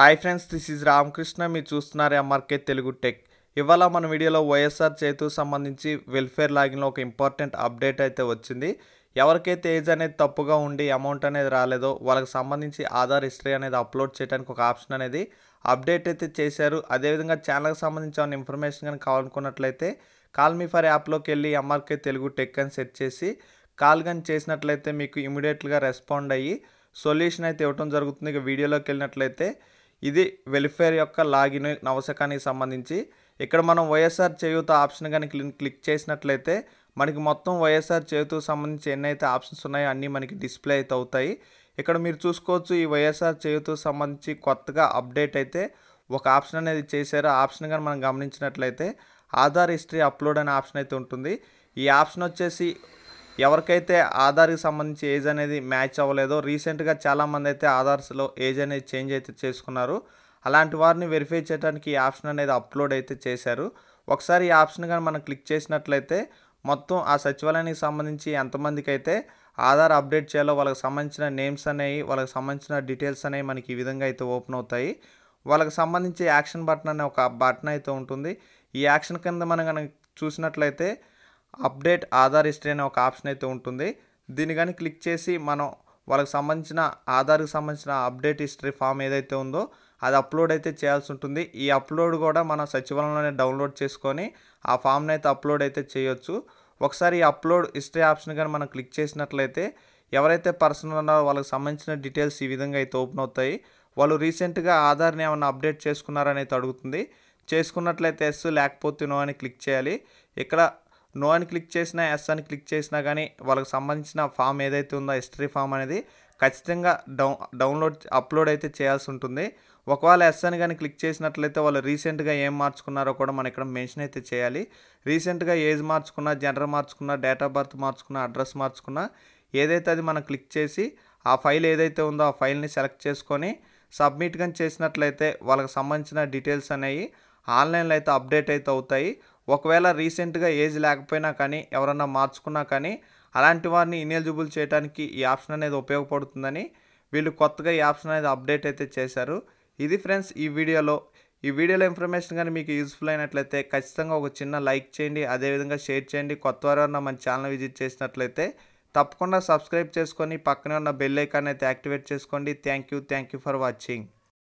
hi friends this is Ramakrishna మీరు చూస్తున్నారు MRK Telugu tech ఇవాళ మన వీడియోలో వైఎస్ఆర్ చేతు సంబంధించి వెల్ఫేర్ లాగిన్లో ఒక ఇంపార్టెంట్ అప్డేట్ అయితే వచ్చింది ఎవరికైతే ఏజ్ అనేది తప్పుగా ఉండి అమౌంట్ అనేది రాలేదో వాళ్ళకి సంబంధించి ఆధార్ హిస్టరీ అనేది అప్లోడ్ చేయడానికి ఒక ఆప్షన్ అనేది అప్డేట్ అయితే చేశారు అదేవిధంగా ఛానల్కి సంబంధించిన ఇన్ఫర్మేషన్ కానీ కావాలనుకున్నట్లయితే కాల్ మీ ఫర్ యాప్లోకి వెళ్ళి ఎంఆర్కే తెలుగు టెక్ అని సెట్ చేసి కాల్ కానీ చేసినట్లయితే మీకు ఇమీడియట్గా రెస్పాండ్ అయ్యి సొల్యూషన్ అయితే ఇవ్వడం జరుగుతుంది ఇక వీడియోలోకి వెళ్ళినట్లయితే ఇది వెల్ఫేర్ యొక్క లాగిన్ అవసకానికి సంబంధించి ఇక్కడ మనం వైఎస్ఆర్ చేయూత ఆప్షన్ కానీ క్లిక్ చేసినట్లయితే మనకి మొత్తం వైఎస్ఆర్ చేయూతకు సంబంధించి ఎన్నైతే ఆప్షన్స్ ఉన్నాయో అన్నీ మనకి డిస్ప్లే అయితే అవుతాయి ఇక్కడ మీరు చూసుకోవచ్చు ఈ వైఎస్ఆర్ చేయూతకు సంబంధించి కొత్తగా అప్డేట్ అయితే ఒక ఆప్షన్ అనేది చేశారు ఆప్షన్ కానీ మనం గమనించినట్లయితే ఆధార్ హిస్టరీ అప్లోడ్ అనే ఆప్షన్ అయితే ఉంటుంది ఈ ఆప్షన్ వచ్చేసి ఎవరికైతే ఆధార్కి సంబంధించి ఏజ్ అనేది మ్యాచ్ అవ్వలేదో రీసెంట్గా చాలామంది అయితే ఆధార్స్లో ఏజ్ అనేది చేంజ్ అయితే చేసుకున్నారు అలాంటి వారిని వెరిఫై చేయడానికి ఈ ఆప్షన్ అనేది అప్లోడ్ అయితే చేశారు ఒకసారి ఈ ఆప్షన్ కానీ మనం క్లిక్ చేసినట్లయితే మొత్తం ఆ సచివాలయానికి సంబంధించి ఎంతమందికి అయితే ఆధార్ అప్డేట్ చేయాలో వాళ్ళకి సంబంధించిన నేమ్స్ అనేవి వాళ్ళకి సంబంధించిన డీటెయిల్స్ అనేవి మనకి ఈ విధంగా అయితే ఓపెన్ అవుతాయి వాళ్ళకి సంబంధించి యాక్షన్ బటన్ అనే ఒక బటన్ అయితే ఉంటుంది ఈ యాక్షన్ కింద మనం కనుక చూసినట్లయితే అప్డేట్ ఆధార్ హిస్టరీ అనే ఒక ఆప్షన్ అయితే ఉంటుంది దీన్ని కానీ క్లిక్ చేసి మనం వాళ్ళకి సంబంధించిన ఆధార్కి సంబంధించిన అప్డేట్ హిస్టరీ ఫామ్ ఏదైతే ఉందో అది అప్లోడ్ అయితే చేయాల్సి ఉంటుంది ఈ అప్లోడ్ కూడా మనం సచివాలయంలోనే డౌన్లోడ్ చేసుకొని ఆ ఫామ్ని అయితే అప్లోడ్ అయితే చేయొచ్చు ఒకసారి ఈ అప్లోడ్ హిస్టరీ ఆప్షన్ కానీ మనం క్లిక్ చేసినట్లయితే ఎవరైతే పర్సనల్ ఉన్నారో వాళ్ళకి సంబంధించిన డీటెయిల్స్ ఈ విధంగా అయితే ఓపెన్ అవుతాయి వాళ్ళు రీసెంట్గా ఆధార్ని ఏమైనా అప్డేట్ చేసుకున్నారని అయితే అడుగుతుంది చేసుకున్నట్లయితే ఎస్ లేకపోతేనో అని క్లిక్ చేయాలి ఇక్కడ నో అని క్లిక్ చేసినా ఎస్ అని క్లిక్ చేసినా కానీ వాళ్ళకి సంబంధించిన ఫామ్ ఏదైతే ఉందో హిస్టరీ ఫామ్ అనేది ఖచ్చితంగా డౌన్ డౌన్లోడ్ అప్లోడ్ అయితే చేయాల్సి ఉంటుంది ఒకవేళ ఎస్ అని కానీ క్లిక్ చేసినట్లయితే వాళ్ళు రీసెంట్గా ఏం మార్చుకున్నారో కూడా మనం ఇక్కడ మెన్షన్ అయితే చేయాలి రీసెంట్గా ఏజ్ మార్చుకున్నా జెండర్ మార్చుకున్నా డేట్ ఆఫ్ బర్త్ మార్చుకున్నా అడ్రస్ మార్చుకున్నా ఏదైతే అది మనం క్లిక్ చేసి ఆ ఫైల్ ఏదైతే ఉందో ఆ ఫైల్ని సెలెక్ట్ చేసుకొని సబ్మిట్ కానీ చేసినట్లయితే వాళ్ళకి సంబంధించిన డీటెయిల్స్ అనేవి ఆన్లైన్లో అయితే అప్డేట్ అయితే అవుతాయి ఒకవేళ రీసెంట్గా ఏజ్ లేకపోయినా కానీ ఎవరన్నా మార్చుకున్నా కానీ అలాంటి వారిని ఇనెలిజిబుల్ చేయడానికి ఈ ఆప్షన్ అనేది ఉపయోగపడుతుందని వీళ్ళు కొత్తగా ఈ ఆప్షన్ అనేది అప్డేట్ అయితే చేశారు ఇది ఫ్రెండ్స్ ఈ వీడియోలో ఈ వీడియోలో ఇన్ఫర్మేషన్ కానీ మీకు యూస్ఫుల్ అయినట్లయితే ఖచ్చితంగా ఒక చిన్న లైక్ చేయండి అదేవిధంగా షేర్ చేయండి కొత్త వారు మన ఛానల్ విజిట్ చేసినట్లయితే తప్పకుండా సబ్స్క్రైబ్ చేసుకొని పక్కనే ఉన్న బెల్ ఐకాన్ అయితే యాక్టివేట్ చేసుకోండి thank you thank you for watching